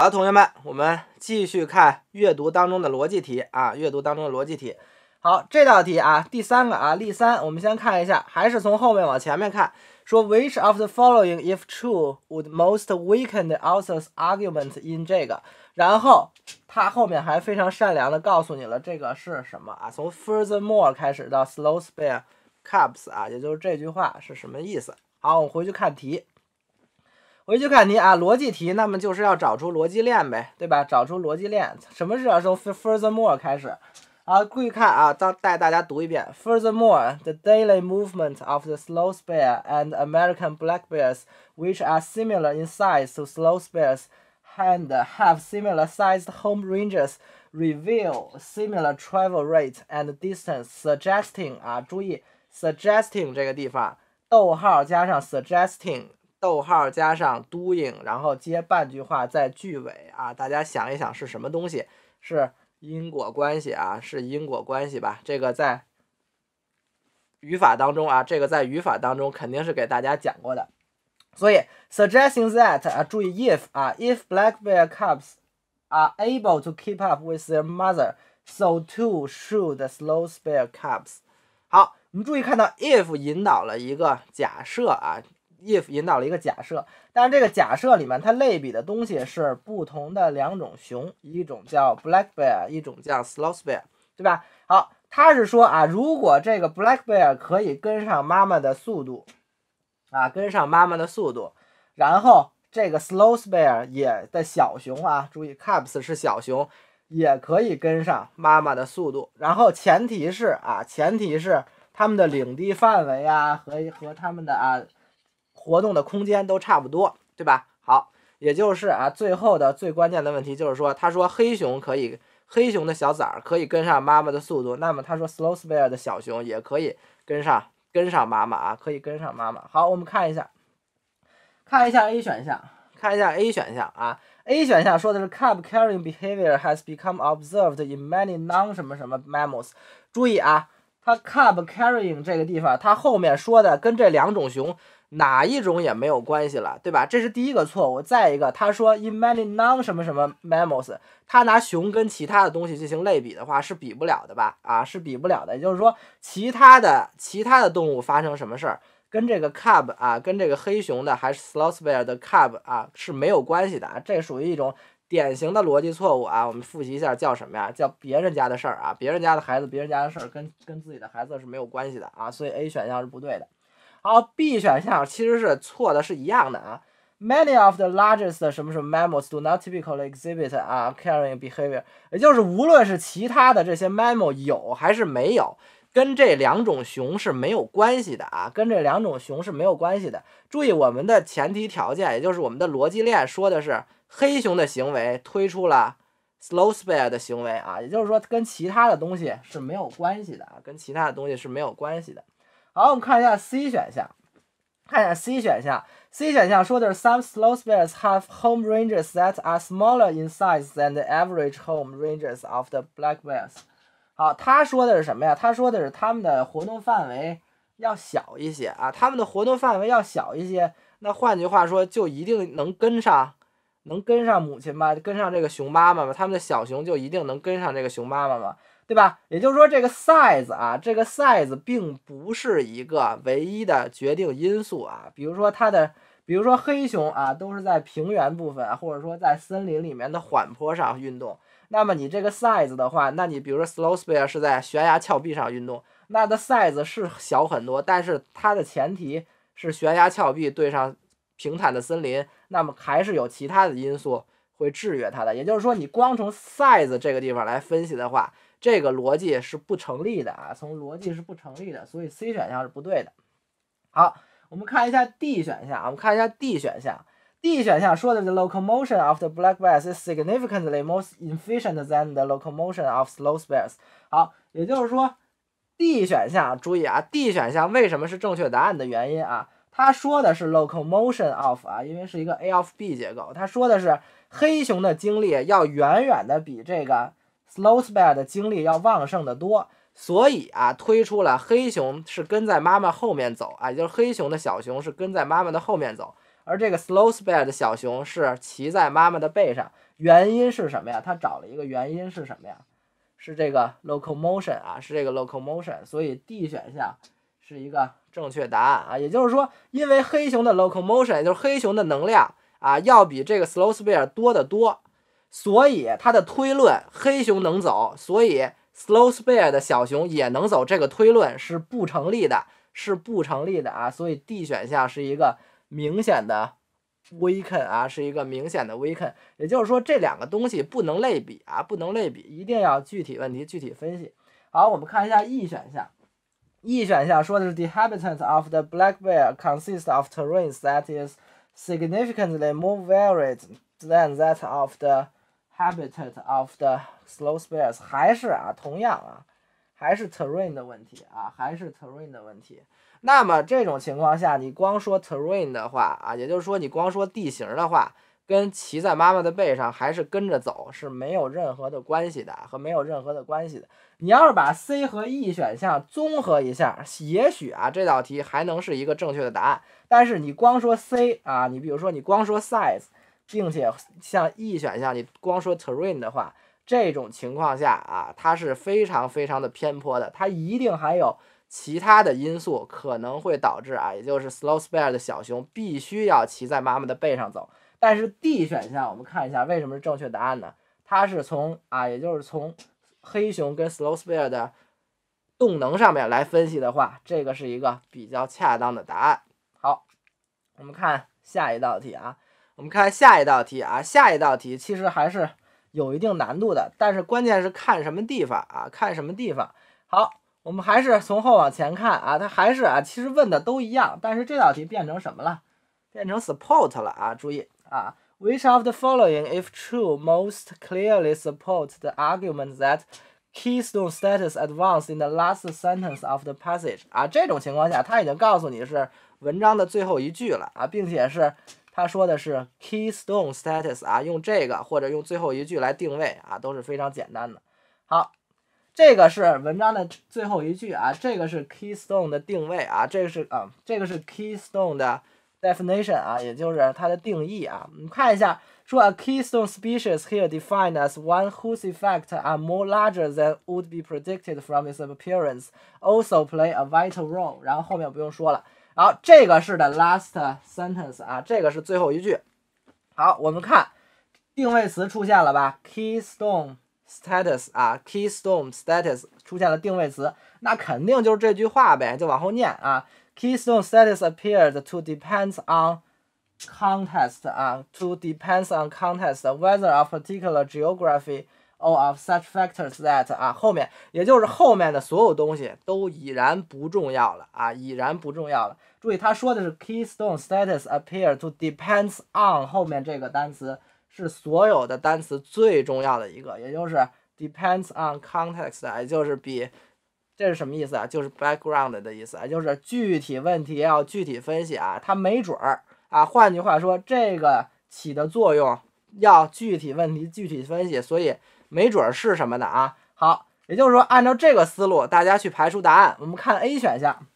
好同学们，我们继续看阅读当中的逻辑题啊，阅读当中的逻辑题。好，这道题啊，第三个啊，例三，我们先看一下，还是从后面往前面看，说 Which of the following, if true, would most weaken the author's argument in 这个？然后他后面还非常善良的告诉你了这个是什么啊？从 Furthermore 开始到 Slow s p a r e cups 啊，也就是这句话是什么意思？好，我们回去看题。回去看题啊，逻辑题，那么就是要找出逻辑链呗，对吧？找出逻辑链，什么是从 furthermore 开始啊？注意看啊，到带大家读一遍。Furthermore, the daily movement of the slow bear and American black bears, which are similar in size to slow bears, and have similar sized home ranges, reveal similar travel r a t e and distance, suggesting 啊，注意 suggesting 这个地方，逗号加上 suggesting。逗号加上 doing，然后接半句话在句尾啊，大家想一想是什么东西？是因果关系啊，是因果关系吧？这个在语法当中啊，这个在语法当中肯定是给大家讲过的。所以 suggesting that 啊，注意 if 啊，if black bear cubs are able to keep up with their mother，so too should slow s p a r e cubs。好，我们注意看到 if 引导了一个假设啊。if 引导了一个假设，但是这个假设里面它类比的东西是不同的两种熊，一种叫 black bear，一种叫 slow bear，对吧？好，它是说啊，如果这个 black bear 可以跟上妈妈的速度，啊，跟上妈妈的速度，然后这个 slow bear 也的小熊啊，注意 cubs 是小熊，也可以跟上妈妈的速度，然后前提是啊，前提是他们的领地范围啊和和他们的啊。活动的空间都差不多，对吧？好，也就是啊，最后的最关键的问题就是说，他说黑熊可以，黑熊的小崽儿可以跟上妈妈的速度，那么他说 slow swayer 的小熊也可以跟上，跟上妈妈啊，可以跟上妈妈。好，我们看一下，看一下 A 选项，看一下 A 选项啊，A 选项说的是 cub carrying behavior has become observed in many non 什么什么 mammals。注意啊，它 cub carrying 这个地方，它后面说的跟这两种熊。哪一种也没有关系了，对吧？这是第一个错误。再一个，他说 in many non 什么什么 mammals，他拿熊跟其他的东西进行类比的话是比不了的吧？啊，是比不了的。也就是说，其他的其他的动物发生什么事儿，跟这个 cub 啊，跟这个黑熊的还是 sloth bear 的 cub 啊，是没有关系的。这属于一种典型的逻辑错误啊。我们复习一下叫什么呀？叫别人家的事儿啊，别人家的孩子，别人家的事儿跟跟自己的孩子是没有关系的啊。所以 A 选项是不对的。好，B 选项其实是错的，是一样的啊。Many of the largest 什么什么 mammals do not typically exhibit 啊 carrying behavior，也就是无论是其他的这些 mammal 有还是没有，跟这两种熊是没有关系的啊，跟这两种熊是没有关系的。注意我们的前提条件，也就是我们的逻辑链说的是黑熊的行为推出了 slow s p a r e 的行为啊，也就是说跟其他的东西是没有关系的啊，跟其他的东西是没有关系的。好，我们看一下 C 选项，看一下 C 选项。C 选项说的是：Some slow s p a r s have home ranges that are smaller in size than the average home ranges of the black bears。好，他说的是什么呀？他说的是他们的活动范围要小一些啊，他们的活动范围要小一些。那换句话说，就一定能跟上，能跟上母亲吧，跟上这个熊妈妈吧，他们的小熊就一定能跟上这个熊妈妈吗？对吧？也就是说，这个 size 啊，这个 size 并不是一个唯一的决定因素啊。比如说它的，比如说黑熊啊，都是在平原部分，或者说在森林里面的缓坡上运动。那么你这个 size 的话，那你比如说 slow spear 是在悬崖峭壁上运动，那的 size 是小很多，但是它的前提是悬崖峭壁对上平坦的森林，那么还是有其他的因素会制约它的。也就是说，你光从 size 这个地方来分析的话。这个逻辑是不成立的啊，从逻辑是不成立的，所以 C 选项是不对的。好，我们看一下 D 选项啊，我们看一下 D 选项。D 选项说的 the locomotion of the black bears is significantly more efficient than the locomotion of slow bears。好，也就是说 D 选项，注意啊，D 选项为什么是正确答案的原因啊？它说的是 locomotion of 啊，因为是一个 A of B 结构，它说的是黑熊的精力要远远的比这个。Slow s p a r 的精力要旺盛得多，所以啊，推出了黑熊是跟在妈妈后面走啊，也就是黑熊的小熊是跟在妈妈的后面走，而这个 Slow s p a r 的小熊是骑在妈妈的背上。原因是什么呀？它找了一个原因是什么呀？是这个 Locomotion 啊，是这个 Locomotion，所以 D 选项是一个正确答案啊。也就是说，因为黑熊的 Locomotion，也就是黑熊的能量啊，要比这个 Slow s e a r 多得多。所以它的推论，黑熊能走，所以 slow s p a r e 的小熊也能走，这个推论是不成立的，是不成立的啊。所以 D 选项是一个明显的 weaken 啊，是一个明显的 weaken。也就是说，这两个东西不能类比啊，不能类比，一定要具体问题具体分析。好，我们看一下 E 选项。E 选项说的是，the h a b i t a n t of the black bear consist s of terrains that is significantly more varied than that of the Habitat of the slow spares 还是啊，同样啊，还是 terrain 的问题啊，还是 terrain 的问题。那么这种情况下，你光说 terrain 的话啊，也就是说你光说地形的话，跟骑在妈妈的背上还是跟着走是没有任何的关系的，和没有任何的关系的。你要是把 C 和 E 选项综合一下，也许啊这道题还能是一个正确的答案。但是你光说 C 啊，你比如说你光说 size。并且像 E 选项，你光说 terrain 的话，这种情况下啊，它是非常非常的偏颇的，它一定还有其他的因素可能会导致啊，也就是 slow s p a r e 的小熊必须要骑在妈妈的背上走。但是 D 选项，我们看一下为什么是正确答案呢？它是从啊，也就是从黑熊跟 slow s p a r e 的动能上面来分析的话，这个是一个比较恰当的答案。好，我们看下一道题啊。我们看下一道题啊，下一道题其实还是有一定难度的，但是关键是看什么地方啊，看什么地方。好，我们还是从后往前看啊，它还是啊，其实问的都一样，但是这道题变成什么了？变成 support 了啊，注意啊。Which of the following, if true, most clearly supports the argument that Keystone status advance in the last sentence of the passage？啊，这种情况下，他已经告诉你是文章的最后一句了啊，并且是。他说的是 keystone status 啊，用这个或者用最后一句来定位啊，都是非常简单的。好，这个是文章的最后一句啊，这个是 keystone 的定位啊，这个是啊，这个是 keystone 的 definition 啊，也就是它的定义啊。我们看一下，说 a keystone species here defined as one whose effects are more larger than would be predicted from its appearance also play a vital role，然后后面不用说了。好，这个是的 last sentence 啊，这个是最后一句。好，我们看定位词出现了吧？Keystone status 啊，Keystone status 出现了定位词，那肯定就是这句话呗，就往后念啊。Keystone status a p p e a r s to depend s on context 啊，to depend s on context whether a particular geography. All of such factors that 啊，后面也就是后面的所有东西都已然不重要了啊，已然不重要了。注意，他说的是 keystone status appear to depends on 后面这个单词是所有的单词最重要的一个，也就是 depends on context，也就是比这是什么意思啊？就是 background 的意思，也就是具体问题要具体分析啊。它没准儿啊，换句话说，这个起的作用。要具体问题具体分析，所以没准是什么的啊？好，也就是说，按照这个思路，大家去排除答案。我们看 A 选项，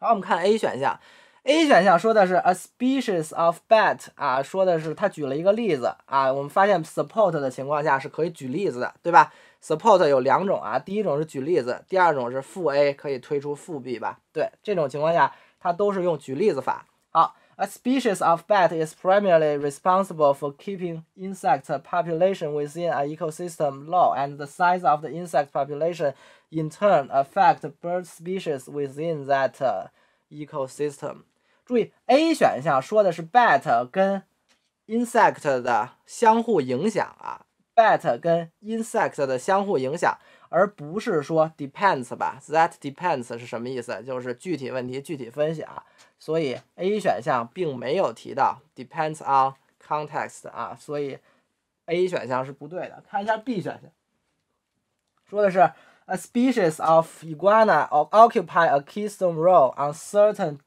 好，我们看 A 选项。A 选项说的是 a species of bat 啊，说的是他举了一个例子啊。我们发现 support 的情况下是可以举例子的，对吧？support 有两种啊，第一种是举例子，第二种是负 A 可以推出负 B 吧？对，这种情况下，它都是用举例子法。a species of bat is primarily responsible for keeping insect population within an ecosystem low, and the size of the insect population in turn affect bird species within that uh, ecosystem. ecosystem。注意 A 选项说的是 bat 跟 insect 的相互影响啊，bat 跟 insect 的相互影响。而不是说 depends 吧，that depends 是什么意思？就是具体问题具体分析啊。所以 A 选项并没有提到 depends on context 啊，所以 A 选项是不对的。看一下 B 选项，说的是 a species of iguana occupy a keystone role on certain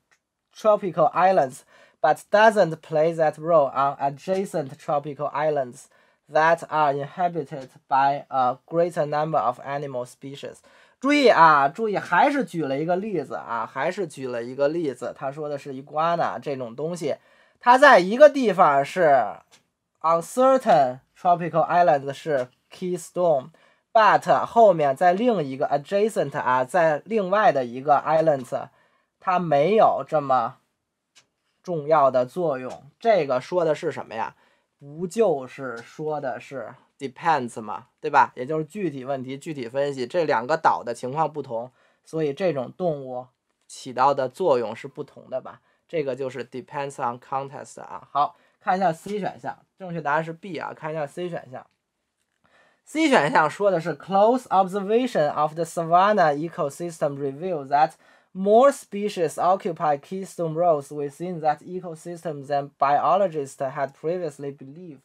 tropical islands, but doesn't play that role on adjacent tropical islands. That are inhabited by a great number of animal species。注意啊，注意，还是举了一个例子啊，还是举了一个例子。他说的是 iguana 这种东西，它在一个地方是 uncertain tropical islands 是 keystone，but 后面在另一个 adjacent 啊，在另外的一个 islands，它没有这么重要的作用。这个说的是什么呀？不就是说的是 depends 嘛，对吧？也就是具体问题具体分析，这两个岛的情况不同，所以这种动物起到的作用是不同的吧？这个就是 depends on context 啊。好看一下 C 选项，正确答案是 B 啊。看一下 C 选项，C 选项说的是 Close observation of the savanna ecosystem r e v e a l that。More species occupy keystone roles within that ecosystem than biologists had previously believed。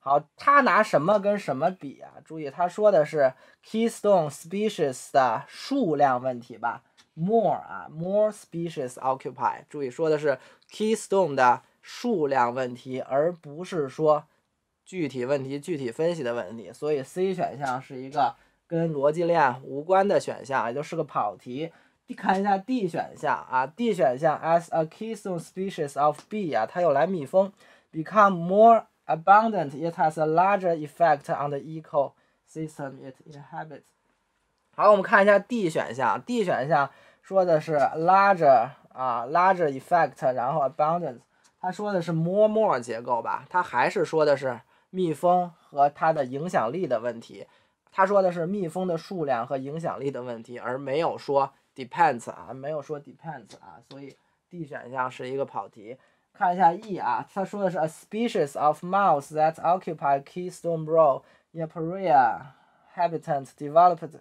好，他拿什么跟什么比啊？注意，他说的是 keystone species 的数量问题吧？More 啊，more species occupy。注意，说的是 keystone 的数量问题，而不是说具体问题具体分析的问题。所以 C 选项是一个跟逻辑链无关的选项，也就是个跑题。看一下 D 选项啊，D 选项 As a key species of bee 啊，它又来蜜蜂 become more abundant，it has a larger effect on the ecosystem it inhabits。好，我们看一下 D 选项，D 选项说的是 larger 啊，larger effect，然后 abundance，它说的是 more more 结构吧，它还是说的是蜜蜂和它的影响力的问题，它说的是蜜蜂的数量和影响力的问题，而没有说。Depends 啊，没有说 depends 啊，所以 D 选项是一个跑题。看一下 E 啊，他说的是 A species of mouse that occupy keystone r o w in a p r a r e a habitat developed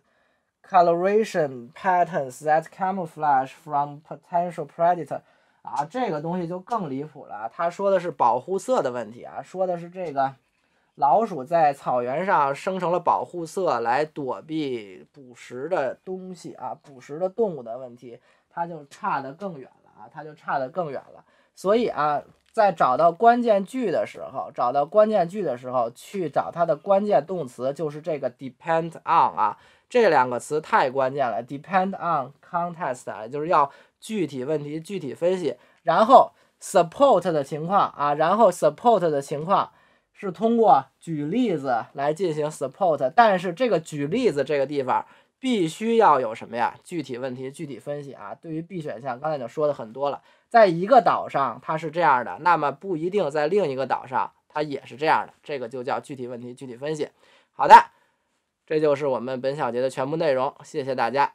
coloration patterns that camouflage from potential predator 啊，这个东西就更离谱了。他说的是保护色的问题啊，说的是这个。老鼠在草原上生成了保护色来躲避捕食的东西啊，捕食的动物的问题，它就差得更远了啊，它就差得更远了。所以啊，在找到关键句的时候，找到关键句的时候去找它的关键动词，就是这个 depend on 啊，这两个词太关键了。depend on context，啊，就是要具体问题具体分析，然后 support 的情况啊，然后 support 的情况。是通过举例子来进行 support，但是这个举例子这个地方必须要有什么呀？具体问题具体分析啊。对于 B 选项，刚才已经说的很多了，在一个岛上它是这样的，那么不一定在另一个岛上它也是这样的，这个就叫具体问题具体分析。好的，这就是我们本小节的全部内容，谢谢大家。